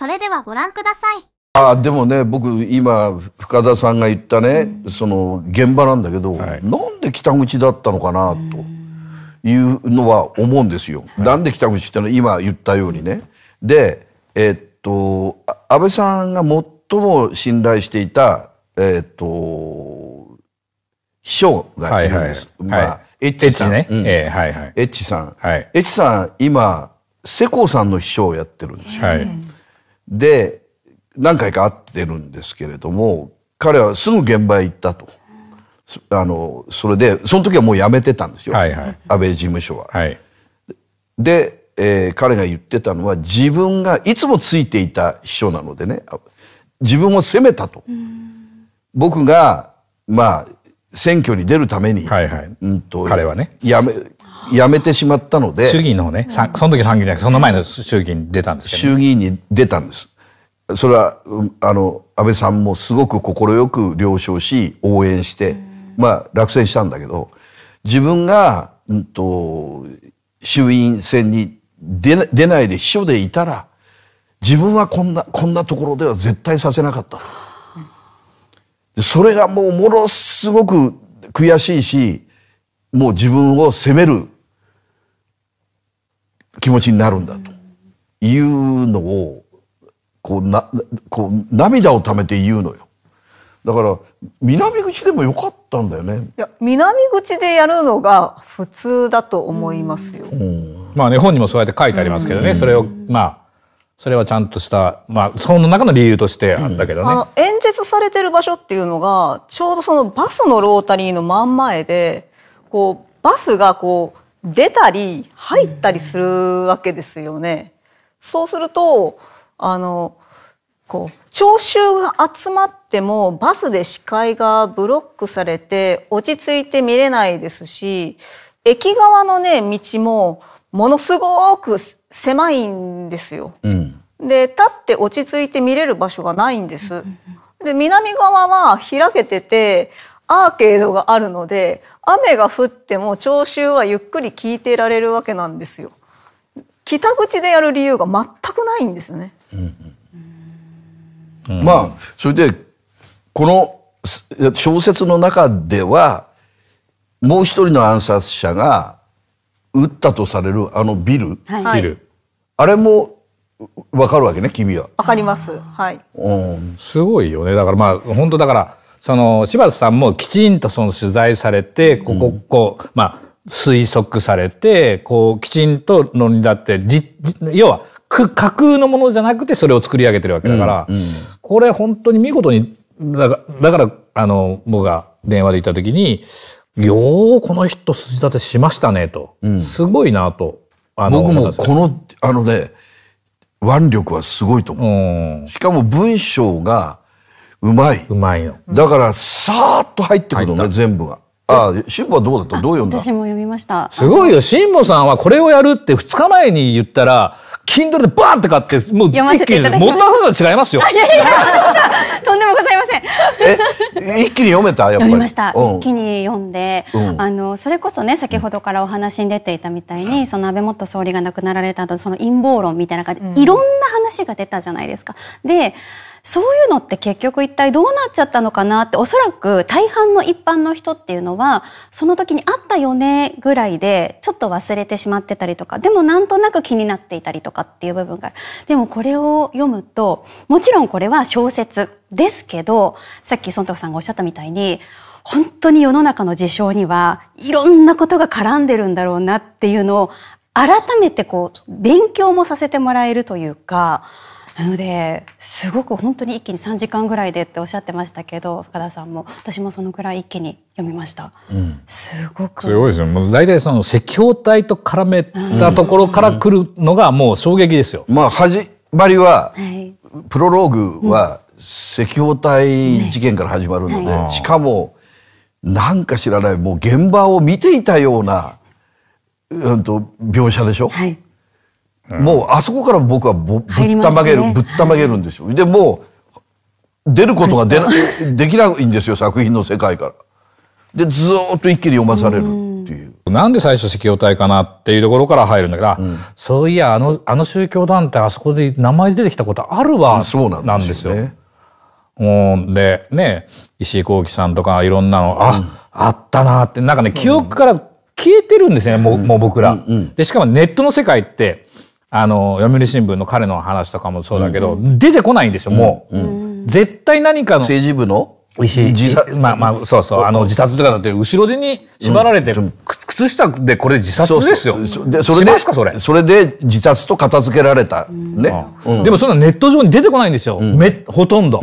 それではご覧ください。あでもね僕今深田さんが言ったね、うん、その現場なんだけど、はい、なんで北口だったのかなというのは思うんですよ。はい、なんで北口っての今言ったようにね。でえー、っと安倍さんが最も信頼していたえー、っと秘書がいるんです。はいはい、エッチさん。エッチさん。エッチさん今世耕さんの秘書をやってるんですよ。はいで何回か会ってるんですけれども彼はすぐ現場へ行ったと。あのそれでその時はもう辞めてたんですよ、はいはい、安倍事務所は。はい、で、えー、彼が言ってたのは自分がいつもついていた秘書なのでね自分を責めたと。僕がまあ選挙に出るために、はいはい、うんと彼はねやめ辞めてしまったので衆議院の方ねその時参議院じゃなくてその前の衆議院に出たんですけど、衆議院に出たんですそれはあの安倍さんもすごく快く了承し応援して、まあ、落選したんだけど自分が、うんと、衆院選に出出ないで秘書でいたら自分はこんなこんなところでは絶対させなかった。それがもうものすごく悔しいしもう自分を責める気持ちになるんだというのをこうなこう涙をためて言うのよ。だから南口でもよかったんだよね。いや南口でやるのが普通だと思いますよ。まあね本にもそうやって書いてありますけどね、それをまあそれはちゃんとしたまあその中の理由としてあんだけどね。演説されてる場所っていうのがちょうどそのバスのロータリーの真ん前でこうバスがこう出たり入ったりするわけですよね。そうするとあのこう聴衆が集まってもバスで視界がブロックされて落ち着いて見れないですし駅側のね道もものすごく狭いんですよ。うん、で立って落ち着いて見れる場所がないんです。で南側は開けててアーケードがあるので雨が降っても聴衆はゆっくり聞いてられるわけなんですよ。北口でやる理由が全くないんですよね。うんうん、まあそれでこの小説の中ではもう一人の暗殺者が撃ったとされるあのビル、はい、あれもわかるわけね君は。わかります。はい。うん、すごいよね。だからまあ本当だからその柴田さんもきちんとその取材されて、ここ、こう、まあ、推測されて、こう、きちんと論理だって、じ、要は、架空のものじゃなくてそれを作り上げてるわけだから、ん、これ本当に見事に、だから、だからあの、僕が電話で行った時に、よう、この人筋立てしましたね、と。すごいなと。僕もこの、あのね、腕力はすごいと思う。しかも文章が、うまい。うまいの。だから、さーっと入ってくるのね、全部が。ああ、辛坊はどうだったどう読んだ私も読みました。すごいよ。辛坊さんはこれをやるって2日前に言ったら、Kindle でバーンって買って、もう一気に、持った違いますよ。いやいや、とんでもございません。え、一気に読めたやっぱり。読みました。一気に読んで、あの、それこそね、先ほどからお話に出ていたみたいに、その安倍元総理が亡くなられた後、その陰謀論みたいな感じで、いろんな話が出たじゃないですか。で、そういうのって結局一体どうなっちゃったのかなっておそらく大半の一般の人っていうのはその時にあったよねぐらいでちょっと忘れてしまってたりとかでもなんとなく気になっていたりとかっていう部分がでもこれを読むともちろんこれは小説ですけどさっき孫徳さんがおっしゃったみたいに本当に世の中の事象にはいろんなことが絡んでるんだろうなっていうのを改めてこう勉強もさせてもらえるというか。なのですごく本当に一気に3時間ぐらいでっておっしゃってましたけど深田さんも私もそのぐらい一気に読みました。うん、すごくすごいですよ、大体その赤氷帯と絡めたところからくるのがもう衝撃ですよ。うんうん、まあ始まりは、はい、プロローグは赤氷帯事件から始まるので、はい、しかもなんか知らないもう現場を見ていたような、うん、と描写でしょ。はいもうあそこから僕はぶったまげる、ぶったまげるんですよ。でもう出ることが出な できないんですよ作品の世界から。でずっと一気に読まされるっていう。うなんで最初赤鏡体かなっていうところから入るんだけど、うん、そういやあのあの宗教団体あそこで名前出てきたことあるわそうなんですよ。うんでね石井幸喜さんとかいろんなのあ、うん、あったなってなんかね記憶から消えてるんですね、もうもう僕ら。でしかもネットの世界ってあの、読売新聞の彼の話とかもそうだけど、うんうん、出てこないんですよ、もう。うんうん、絶対何かの。政治部の自殺まあまあ、そうそう、あの、自殺とかだって、後ろ手に縛られてる、うん、靴下でこれ自殺ですよ。そでそれでそれ、それで自殺と片付けられた。ね。うん、でもそんなネット上に出てこないんですよ。めほとんど、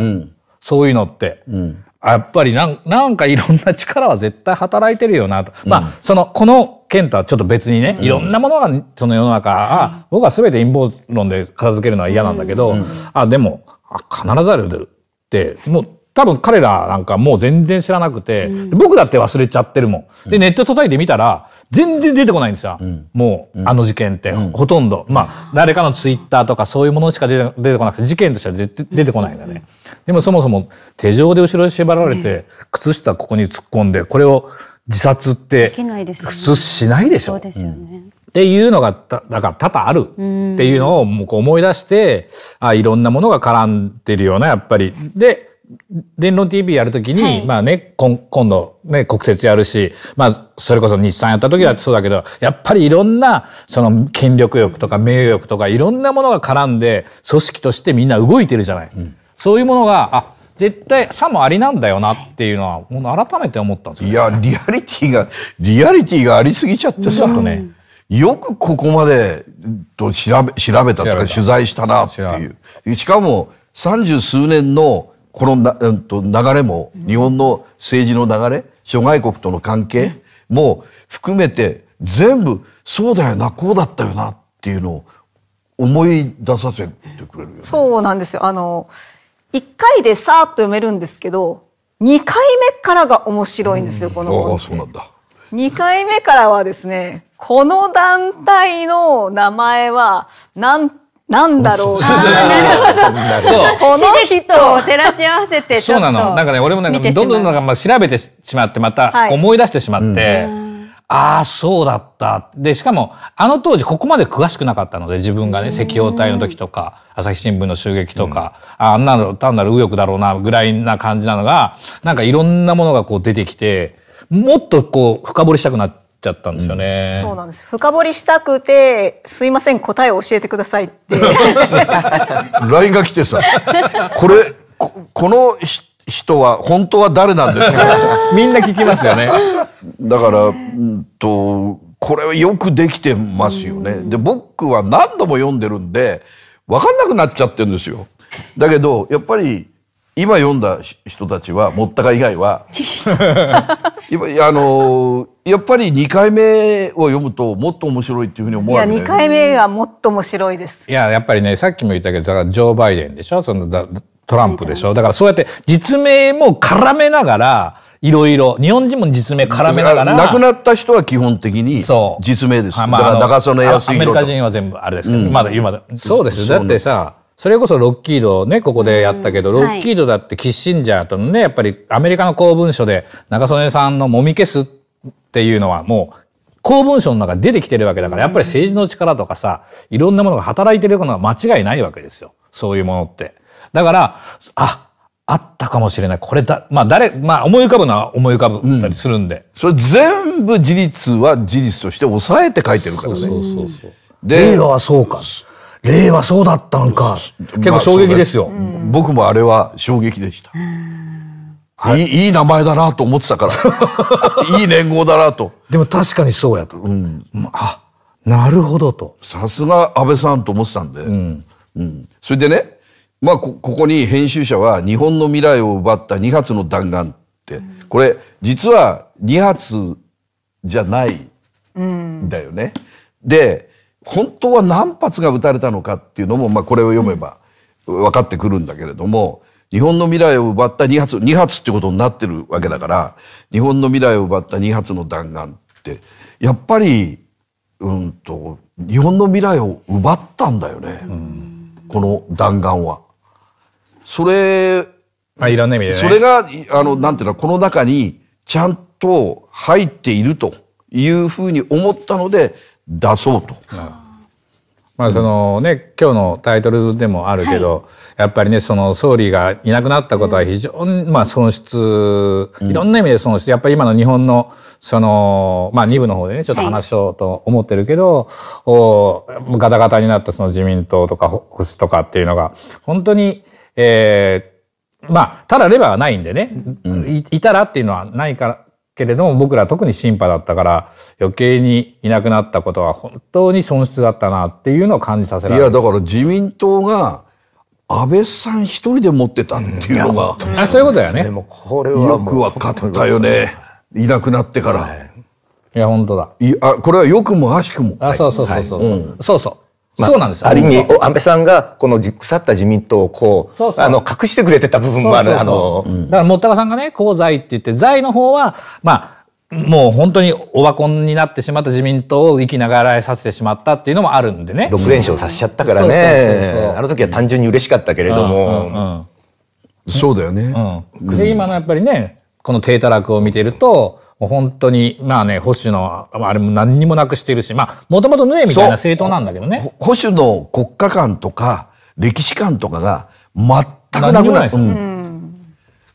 そういうのって。うんやっぱりなんなんかいろんな力は絶対働いてるよなと。うん、まあ、その、この件とはちょっと別にね、いろんなものが、その世の中、あ、僕は全て陰謀論で片付けるのは嫌なんだけど、あ、でも、あ必ずあるって、もう、多分彼らなんかもう全然知らなくて、うん、僕だって忘れちゃってるもん。で、ネット叩いてみたら、全然出てこないんですよ。うん、もう、あの事件って、ほとんど。まあ、誰かのツイッターとかそういうものしか出てこなくて、事件としては出てこないんだね。でもそもそも手錠で後ろに縛られて、靴下ここに突っ込んで、これを自殺って靴しないでしょ。そうでねうん、っていうのがた、だから多々あるっていうのをもう思い出して、あいろんなものが絡んでるような、やっぱり。で、電論 TV やるときに、はい、まあね、今度ね、国鉄やるし、まあ、それこそ日産やった時はそうだけど、やっぱりいろんな、その権力欲とか名誉欲とかいろんなものが絡んで、組織としてみんな動いてるじゃない。うんそういうものがあ絶対さもありなんだよなっていうのはもう改めて思ったんですよ、ね、いやリアリティがリアリティがありすぎちゃってさ、ね、よくここまでと調べ調べたとか取材したなっていうしかも三十数年のこのな、うん、と流れも日本の政治の流れ諸外国との関係も含めて全部そうだよなこうだったよなっていうのを思い出させてくれるよ、ね、そうなんですよあの1回でさーっと読めるんですけど2回目からが面白いんですよこの本ああそうなんだ2回目からはですねこの団体の名前はなんなんだろう この人を照らし合わせてそうなのなんかね俺もなんかどんどんなんかまあ調べてしまってまた思い出してしまって、うんああ、そうだった。で、しかも、あの当時ここまで詳しくなかったので、自分がね、赤陽隊の時とか、朝日新聞の襲撃とか、うん、あんなの単なる右翼だろうな、ぐらいな感じなのが、なんかいろんなものがこう出てきて、もっとこう、深掘りしたくなっちゃったんですよね、うん、そうなんです。深掘りしたくて、すいません、答えを教えてくださいって。LINE が来てさ、これ、ここの人、人は本当は誰なんですか みんな聞きますよね。だから、うんと、これはよくできてますよね。で、僕は何度も読んでるんで、わかんなくなっちゃってるんですよ。だけど、やっぱり、今読んだ人たちは、もったか以外は、今、あの、やっぱり2回目を読むともっと面白いっていうふうに思われる、ね、いや、2回目がもっと面白いです。いや、やっぱりね、さっきも言ったけど、だからジョー・バイデンでしょそのだトランプでしょ。だからそうやって実名も絡めながら、いろいろ、日本人も実名絡めながら。亡くなった人は基本的に実名です。だから中曽根康弘アメリカ人は全部あれですけど、うん、まだ今そうですよ。だってさ、それこそロッキードね、ここでやったけど、ロッキードだってキッシンジャーとのね、やっぱりアメリカの公文書で中曽根さんのもみ消すっていうのはもう公文書の中出てきてるわけだから、やっぱり政治の力とかさ、いろんなものが働いてるのは間違いないわけですよ。そういうものって。だから、あ、あったかもしれない。これだ、まあ誰、まあ思い浮かぶのは思い浮かぶたりするんで、うん。それ全部事実は事実として抑えて書いてるからね。そうそうそうで、令和はそうか。令和そうだったんか。結構衝撃ですよ、まあ、僕もあれは衝撃でした。いい、いい名前だなと思ってたから。いい年号だなと。でも確かにそうやと。うん。あ、なるほどと。さすが安倍さんと思ってたんで。うん。うん。それでね、まあこ、ここに編集者は日本の未来を奪った2発の弾丸って、これ実は2発じゃないんだよね。で本当は何発が撃たれたのかっていうのも、まあ、これを読めば分かってくるんだけれども、日本の未来を奪った2発2発ってことになってるわけだから日本の未来を奪った2発の弾丸ってやっぱり、うんと、と日本の未来を奪ったんだよね、この弾丸は。それ、あいらんね、それが、あの、なんていうの、この中にちゃんと入っているというふうに思ったので、出そうと。まあそのね、今日のタイトルでもあるけど、はい、やっぱりね、その総理がいなくなったことは非常に、まあ損失、いろんな意味で損失、やっぱり今の日本の、その、まあ2部の方でね、ちょっと話しようと思ってるけど、はい、おガタガタになったその自民党とか保守とかっていうのが、本当に、えー、まあ、ただレバーはないんでね、いいたらっていうのはないからけれども、僕ら特に審判だったから、余計にいなくなったことは本当に損失だったなっていうのを感じさせられた。いや、だから自民党が、安倍さん一人で持ってたっていうのが、うん、あそういうことだよね。これはよくわかったよね。いなくなってから。はい、いや、本当だ。いあこれはよくも悪しくも。あ、そうそうそうそう。はいうん、そうそう。まあ、そうなんですある意味、安倍さんが、この腐った自民党をこう、そうそうあの、隠してくれてた部分もある。そうそうそうあの、うん、だから、もったかさんがね、公財って言って、財の方は、まあ、もう本当にオワコンになってしまった自民党を生きながらえさせてしまったっていうのもあるんでね。6連勝させちゃったからね。あの時は単純に嬉しかったけれども。うんうんうん、そうだよね。うん、で、今のやっぱりね、この低たらくを見てると、もう本当に、まあね、保守の、あれも何にもなくしてるし、まあ、もともとヌエみたいな政党なんだけどね。保守の国家観とか、歴史観とかが全くなくない、うん、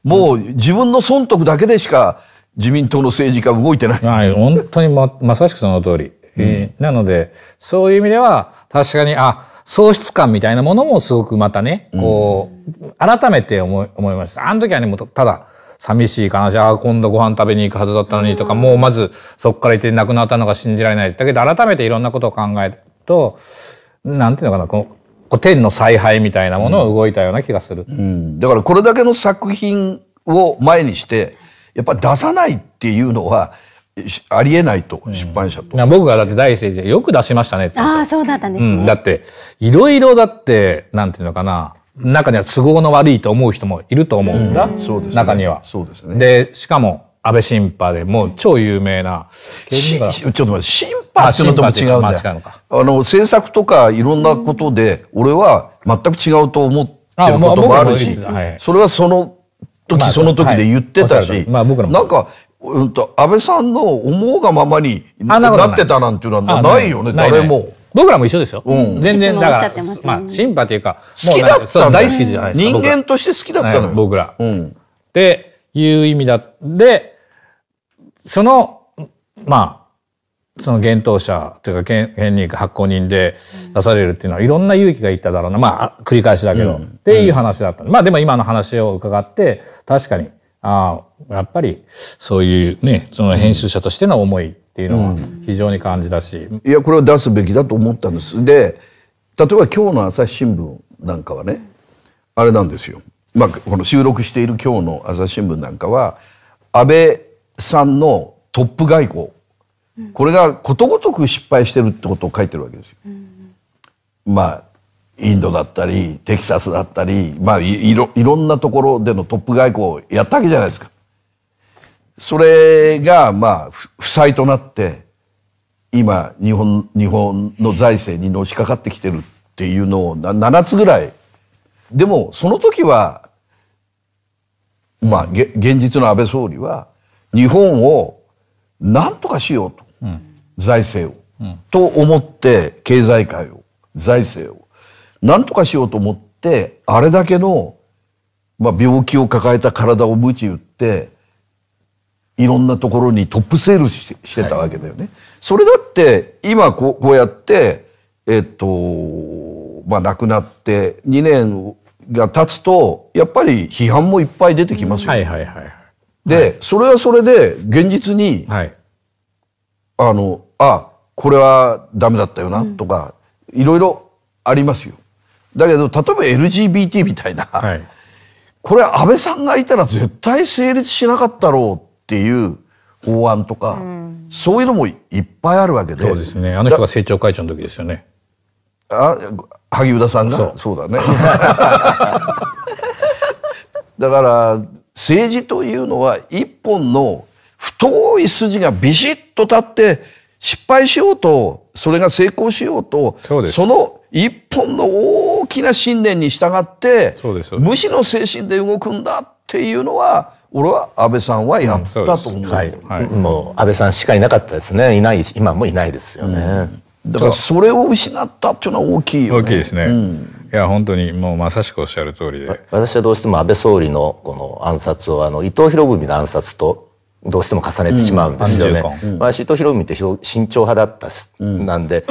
もう自分の損得だけでしか自民党の政治家動いてない。はい、本当にま、まさしくその通り。えー、うん、なので、そういう意味では、確かに、あ、喪失感みたいなものもすごくまたね、こう、改めて思い、思いました。あの時はね、もうただ、寂しいかな。じああ、今度ご飯食べに行くはずだったのにとか、もうまずそこから行って亡くなったのが信じられない。だけど改めていろんなことを考えると、なんていうのかな、この天の采配みたいなものを動いたような気がする。うんうん、だからこれだけの作品を前にして、やっぱ出さないっていうのは、ありえないと、出版社と。うん、僕がだって第一声でよく出しましたねって。ああ、そうだったんですね。うん、だって、いろいろだって、なんていうのかな、中には都合の悪いと思う人もいると思うんだ、うん、中には。そうですね。で、しかも、安倍審判でも超有名な。ちょっと待って、審判ってのとも違うんだよ。あの、政策とかいろんなことで、俺は全く違うと思ってることもあるし、はい、それはその時その時で言ってたし、なんか、うんと、安倍さんの思うがままになってたなんていうのはないよね、誰も。僕らも一緒ですよ。うん、全然、だから、まね、まあ、シンパというか、好きだった大好きじゃないですか。人間として好きだったの僕ら。うん。っていう意味だ。で、その、まあ、その厳冬者というか、権利発行人で出されるっていうのは、いろんな勇気がいっただろうな。まあ、繰り返しだけど、うん、っていう話だった。まあ、でも今の話を伺って、確かに、ああ、やっぱり、そういうね、その編集者としての思いっていうのは非常に感じだし、うん、いやこれは出すべきだと思ったんですで例えば今日の朝日新聞なんかはねあれなんですよ、まあ、この収録している今日の朝日新聞なんかは安倍さんのトップ外交これがことごとく失敗してるってことを書いてるわけですよ。うん、まあインドだったりテキサスだったり、まあ、いろいろんなところでのトップ外交をやったわけじゃないですか。それがまあ負債となって今日本日本の財政にのしかかってきてるっていうのを7つぐらいでもその時はまあ現実の安倍総理は日本を何とかしようと、うん、財政を、うん、と思って経済界を財政を何とかしようと思ってあれだけの、まあ、病気を抱えた体を鞭打っていろんなところにトップセールしてたわけだよね。はい、それだって今こうやってえっとまあ亡くなって2年が経つとやっぱり批判もいっぱい出てきますよ。で、それはそれで現実に、はい、あのあこれはダメだったよなとか、いろいろありますよ。だけど例えば LGBT みたいな、はい、これ安倍さんがいたら絶対成立しなかったろうっていう法案とか、うん、そういうのもいっぱいあるわけでそうですねあの人が政調会長の時ですよねあ萩生田さんがそうだね だから政治というのは一本の太い筋がビシッと立って失敗しようとそれが成功しようとその一本の大きな信念に従って無視の精神で動くんだっていうのは俺は安倍さんはやったと思う,、はいもう安倍さんしかいなかったですねいない今もいないですよね、だからそれを失ったっていうのは大きいよね大きいですね、いや本当にもうまさしくおっしゃる通りで私はどうしても安倍総理のこの暗殺をあの伊藤博文の暗殺とどうしても重ねてしまうんですよね。うん、まあ、シートヒロミって慎重派だった、うん、なんで、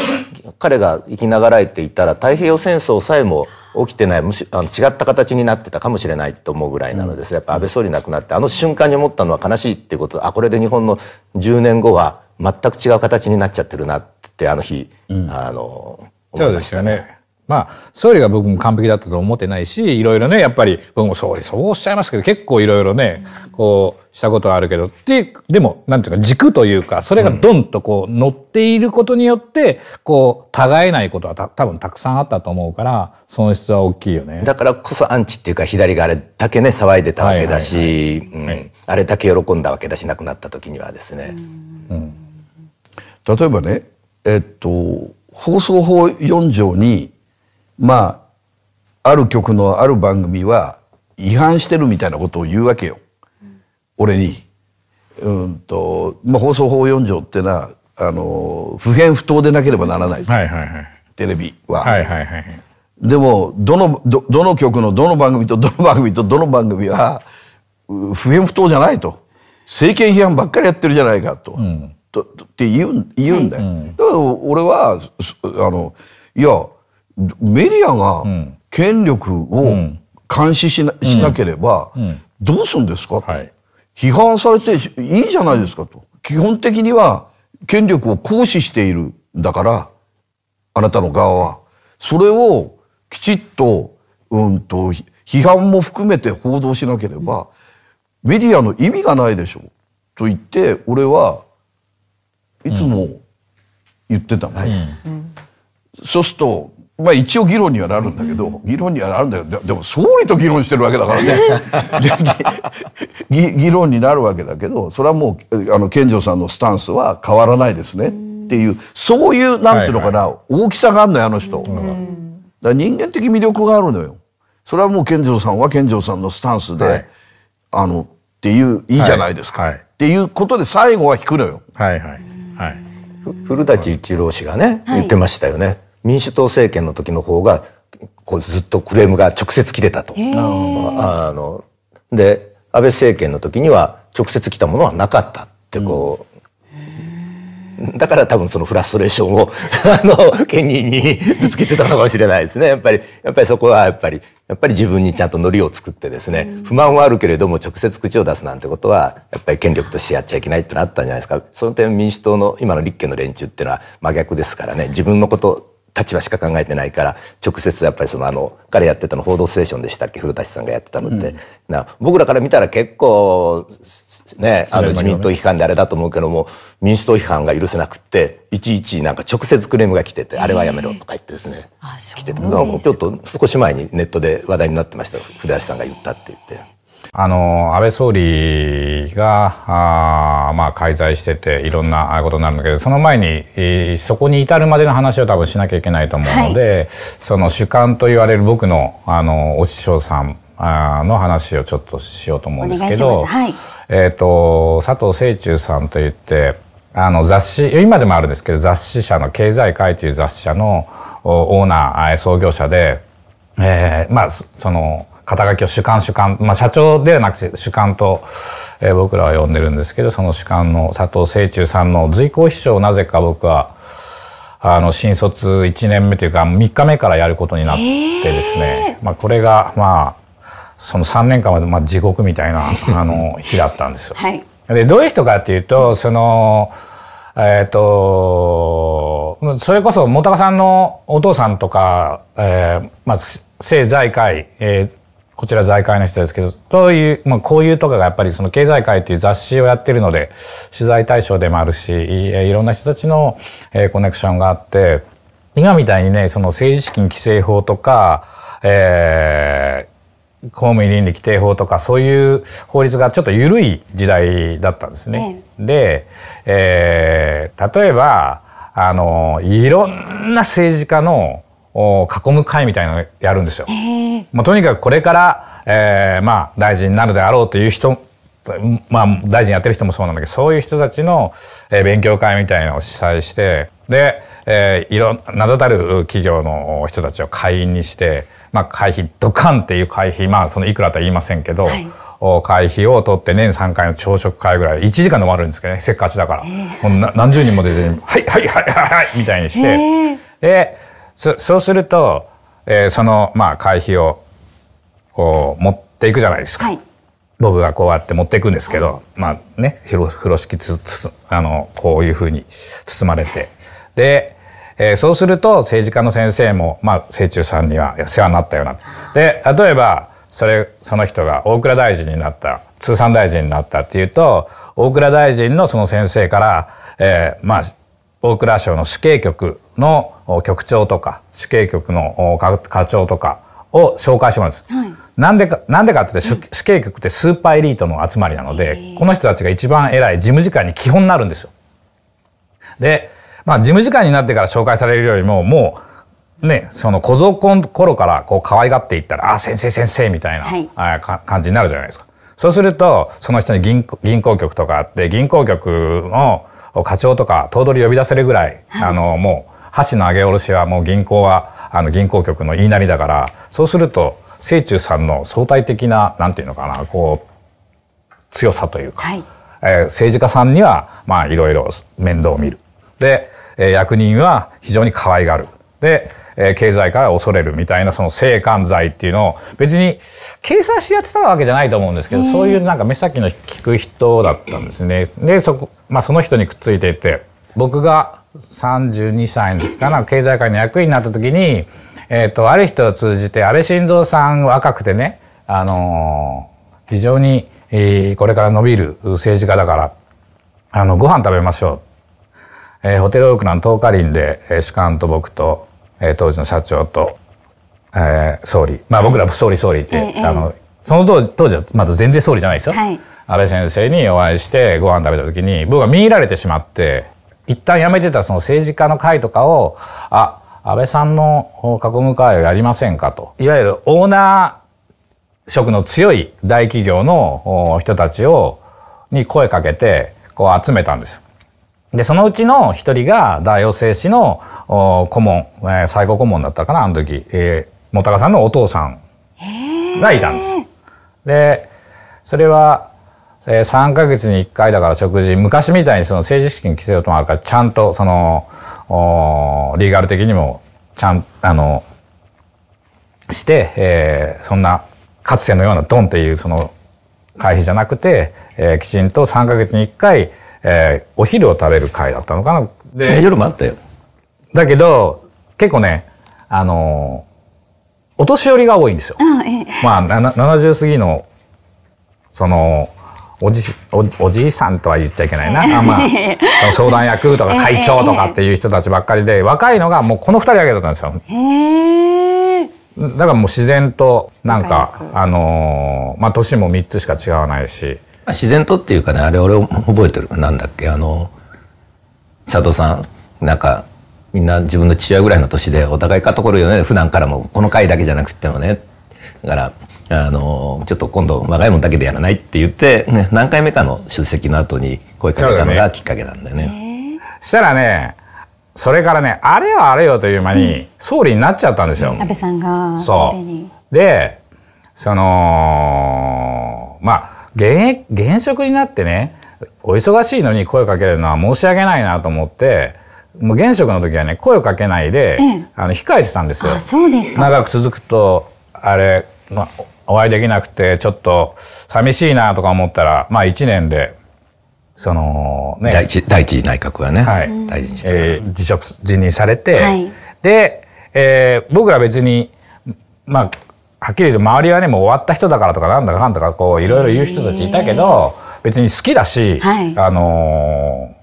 彼が生きながらえていたら太平洋戦争さえも起きてないむしあの違った形になってたかもしれないと思うぐらいなのです、うん、やっぱ安倍総理亡くなってあの瞬間に思ったのは悲しいっていうことあこれで日本の10年後は全く違う形になっちゃってるなってあの日、うん、あの思いましたね。まあ、総理が僕も完璧だったと思ってないし、いろいろね、やっぱり、僕も総理、そうおっしゃいますけど、結構いろいろね、こう、したことはあるけど、で、でも、なんていうか、軸というか、それがドンとこう、乗っていることによって、こう、互えないことはた多分たくさんあったと思うから、損失は大きいよね。だからこそアンチっていうか、左があれだけね、騒いでたわけだし、あれだけ喜んだわけだし、亡くなった時にはですね。うん、例えばね、えっと、放送法4条に、まあある局のある番組は違反してるみたいなことを言うわけよ、俺に。うんとまあ、放送法4条ってのはあの不偏不当でなければならない,、はいはいはい、テレビは。はいはいはい、でもどのどどの局のどの番組とどの番組とどの番組は不偏不当じゃないと政権批判ばっかりやってるじゃないかとうん、とって言う言うんだよ、うん、だから俺はあのいやメディアが権力を監視しな,、しなければどうするんですかと、はい、批判されていいじゃないですかと基本的には権力を行使しているんだからあなたの側はそれをきちっと,、うんと、批判も含めて報道しなければメディアの意味がないでしょと言って俺はいつも言ってたの、ね、うん、そうするとまあ一応議論にはなるんだけど、議論にはなるんだけど、でも総理と議論してるわけだからね。議論になるわけだけど、それはもう、あの、健常さんのスタンスは変わらないですねっていう、そういう、なんていうのかな、大きさがあるのよ、あの人。だ人間的魅力があるのよ。それはもう健常さんは健常さんのスタンスで、はい、あの、っていう、いいじゃないですか。はいはい、っていうことで最後は引くのよ。はいはい。はい。古舘一郎氏がね、言ってましたよね。民主党政権の時の方がこうずっとクレームが直接来てたと。あので安倍政権の時には直接来たものはなかったってこう、うん、だから多分そのフラストレーションを あの県議にぶつけてたのかもしれないですねやっぱりやっぱりそこはやっぱりやっぱり自分にちゃんとノリを作ってですね、不満はあるけれども直接口を出すなんてことは、やっぱり権力としてやっちゃいけないってなったんじゃないですか。その点民主党の今の立憲の連中っていうのは真逆ですからね、自分のこと立場しか考えてないから直接やっぱりそのあの彼やってたの「報道ステーション」でしたっけ古舘さんがやってたのって、うん、な僕らから見たら結構ねあの自民党批判であれだと思うけども民主党批判が許せなくっていちいちなんか直接クレームが来てて「あれはやめろ」とか言ってですね、えー、来ててちょっと少し前にネットで話題になってました古舘さんが言ったって言って。あの、安倍総理が、あまあ、介在してて、いろんなことになるんだけど、その前に、そこに至るまでの話を多分しなきゃいけないと思うので、はい、その主観と言われる僕の、あの、お師匠さんの話をちょっとしようと思うんですけど、はい、えっ、ー、と、佐藤清中さんと言って、あの雑誌、今でもあるんですけど、雑誌社の経済界という雑誌社のオーナー、創業者で、えー、まあ、その、肩書きを主幹主幹、まあ、社長ではなくて主幹と、えー、僕らは呼んでるんですけどその主幹の佐藤清中さんの随行秘書をなぜか僕はあの新卒1年目というか3日目からやることになってですね、えー、まあ、これがまあその3年間までまあ地獄みたいな あの日だったんですよ。はい、でどういう人かっていうとその、えっ、ー、と、それこそ、本たさんのお父さんとか、えー、まあ、政財界、えー、こちら財界の人ですけど、という、まあ、こういうとかがやっぱりその経済界という雑誌をやってるので、取材対象でもあるし、いろんな人たちの、えコネクションがあって、今みたいにね、その政治資金規正法とか、えー、公務員倫理規定法とかそういう法律がちょっと緩い時代だったんですね。ねで、えー、例えば、あの、いろんな政治家の囲む会みたいなのやるんですよ。まあ、とにかくこれから、えー、まあ大臣になるであろうという人まあ大臣やってる人もそうなんだけどそういう人たちの、え勉強会みたいなのを主催してで、えー、いろ名だたる企業の人たちを会員にして、まあ、会費ドカンっていう会費まあそのいくらとは言いませんけど、はい、会費を取って年3回の朝食会ぐらい1時間でもあるんですけどねせっかちだから、えー、もう何十人も出て「はいはいはいはいはい」みたいにして。えーで、そうすると、えー、その、まあ、会費をこう持っていくじゃないですか、はい、僕がこうやって持っていくんですけど、はい、まあね風呂敷つつあのこういうふうに包まれてで、えー、そうすると政治家の先生も、まあ、清中さんには世話になったようなで例えばそれその人が大蔵大臣になった通産大臣になったっていうと大蔵大臣のその先生から、えー、まあ大蔵省の主計局の局長とか主計局の課長とかを紹介してもらうんです。はい、なんでか、なんでかって主主計局ってスーパーエリートの集まりなので、この人たちが一番偉い事務次官に基本なるんですよ。で、まあ事務次官になってから紹介されるよりも、もう、ね、その小僧の頃からこう可愛がっていったら、あ、先生先生みたいな、はい、あ感じになるじゃないですか。そうすると、その人に銀銀行局とかあって、銀行局の課長とか頭取呼び出せるぐらい、はい、あの、もう、箸の上げ下ろしはもう銀行はあの銀行局の言いなりだからそうすると清中さんの相対的ななんていうのかなこう強さというか、はい、えー、政治家さんにはまあいろいろ面倒を見るで、えー、役人は非常に可愛がるで、えー、経済界は恐れるみたいなその性感罪っていうのを別に計算しやってたわけじゃないと思うんですけど、そういうなんか目先の聞く人だったんですね。でそこ、まあ、その人にくっついていて僕が32歳の時かな経済界の役員になった時に、えーと、ある人を通じて安倍晋三さん若くてね、あのー、非常に、えー、これから伸びる政治家だからあのご飯食べましょう、えー、ホテルオークランの東日輪で、えー、主幹と僕と、えー、当時の社長と、えー、総理まあ僕ら総理総理って、あのその当時当時はまだ全然総理じゃないですよ。はい安倍先生にお会いしてご飯食べた時に僕は見入られてしまって一旦やめてたその政治家の会とかを、あ、安倍さんの囲む会をやりませんかと。いわゆるオーナー職の強い大企業の人たちを、に声かけて、こう集めたんです。で、そのうちの一人が大王製紙の顧問、え最高顧問だったかな、あの時、えー、もたかさんのお父さんがいたんです。で、それは、3ヶ月に1回だから食事、昔みたいにその政治資金規制をあるから、ちゃんとその、リーガル的にも、ちゃん、あの、して、えー、そんな、かつてのようなドンっていうその、会費じゃなくて、えー、きちんと3ヶ月に1回、えー、お昼を食べる会だったのかな。で、夜もあったよ。だけど、結構ね、あのお年寄りが多いんですよ。うんええ、まあ、70過ぎの、その、おじおじいさんとは言っちゃいけないな、まあ、その相談役とか 会長とかっていう人たちばっかりで、若いのがもうこの2人だけだったんですよ。だからもう自然となんか、あのまあ、年も3つしか違わないし。自然とっていうかねあれ俺覚えてるなんだっけあの佐藤さんなんかみんな自分の父親ぐらいの年でお互いかところよね普段からもこの回だけじゃなくてもねだから、あの、ちょっと今度、若いもんだけでやらないって言って、ね、何回目かの出席の後に声かけたのがきっかけなんだよね。ねしたらね、それからね、あれよあれよという間に、総理になっちゃったんですよ。うん、安倍さんが。そう。で、その、まあ、現現職になってね、お忙しいのに声かけるのは申し訳ないなと思って、もう現職の時はね、声をかけないで、あの控えてたんですよ。長く続くとあれ、まあ、お会いできなくてちょっと寂しいなとか思ったら、まあ1年で、そのね。第一、第一内閣はね。はい。大事にして、えー、辞職、辞任されて、はい、で、えー、僕ら別に、まあ、はっきり言うと周りはね、もう終わった人だからとかなんだかなんだかこう、いろいろ言う人たちいたけど、別に好きだし、はい、あの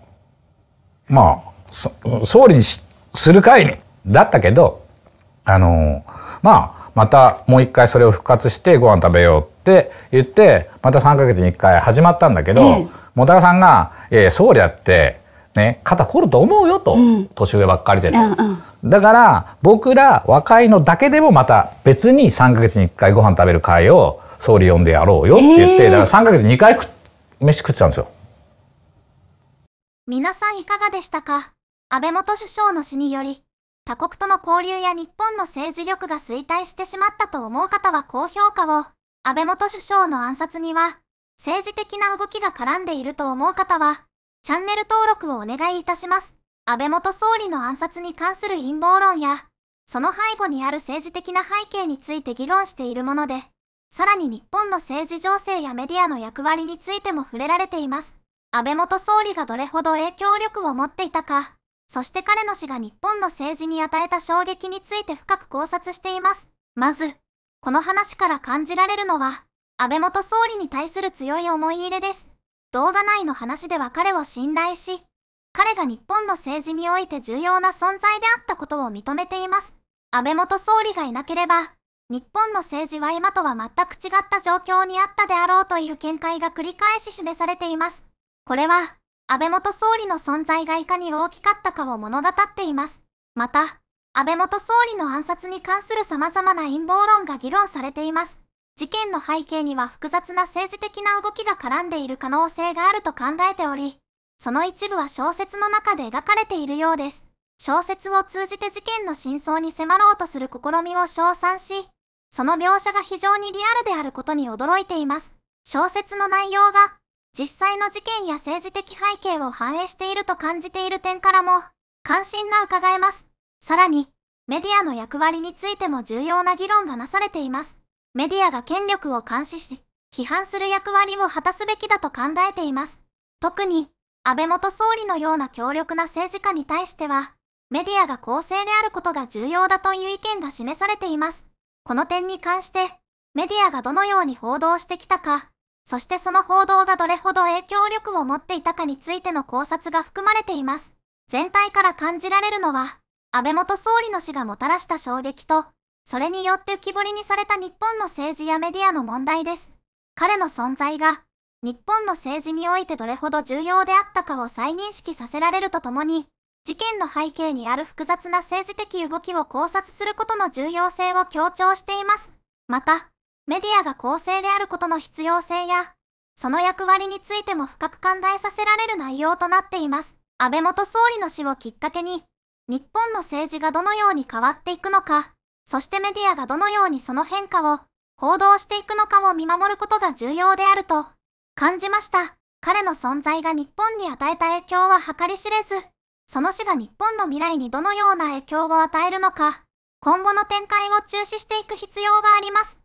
ー、まあ、総理にし、する会に、だったけど、あのー、まあ、またもう一回それを復活してご飯食べようって言ってまた3か月に1回始まったんだけど、ええ、もたかさんが「えー、総理やってね肩凝ると思うよと」と、うん、年上ばっかりで、うんうん、だから僕ら若いのだけでもまた別に3か月に1回ご飯食べる会を総理呼んでやろうよって言って、えー、だから3か月に2回食飯食っちゃうんですよ。皆さんいかがでしたか安倍元首相の死により他国との交流や日本の政治力が衰退してしまったと思う方は高評価を、安倍元首相の暗殺には、政治的な動きが絡んでいると思う方は、チャンネル登録をお願いいたします。安倍元総理の暗殺に関する陰謀論や、その背後にある政治的な背景について議論しているもので、さらに日本の政治情勢やメディアの役割についても触れられています。安倍元総理がどれほど影響力を持っていたか、そして彼の死が日本の政治に与えた衝撃について深く考察しています。まず、この話から感じられるのは、安倍元総理に対する強い思い入れです。動画内の話では彼を信頼し、彼が日本の政治において重要な存在であったことを認めています。安倍元総理がいなければ、日本の政治は今とは全く違った状況にあったであろうという見解が繰り返し示されています。これは、安倍元総理の存在がいかに大きかったかを物語っています。また、安倍元総理の暗殺に関する様々な陰謀論が議論されています。事件の背景には複雑な政治的な動きが絡んでいる可能性があると考えており、その一部は小説の中で描かれているようです。小説を通じて事件の真相に迫ろうとする試みを称賛し、その描写が非常にリアルであることに驚いています。小説の内容が実際の事件や政治的背景を反映していると感じている点からも、関心が伺えます。さらに、メディアの役割についても重要な議論がなされています。メディアが権力を監視し、批判する役割を果たすべきだと考えています。特に、安倍元総理のような強力な政治家に対しては、メディアが公正であることが重要だという意見が示されています。この点に関して、メディアがどのように報道してきたか、そしてその報道がどれほど影響力を持っていたかについての考察が含まれています。全体から感じられるのは、安倍元総理の死がもたらした衝撃と、それによって浮き彫りにされた日本の政治やメディアの問題です。彼の存在が、日本の政治においてどれほど重要であったかを再認識させられるとともに、事件の背景にある複雑な政治的動きを考察することの重要性を強調しています。また、メディアが公正であることの必要性や、その役割についても深く考えさせられる内容となっています。安倍元総理の死をきっかけに、日本の政治がどのように変わっていくのか、そしてメディアがどのようにその変化を報道していくのかを見守ることが重要であると感じました。彼の存在が日本に与えた影響は計り知れず、その死が日本の未来にどのような影響を与えるのか、今後の展開を中止していく必要があります。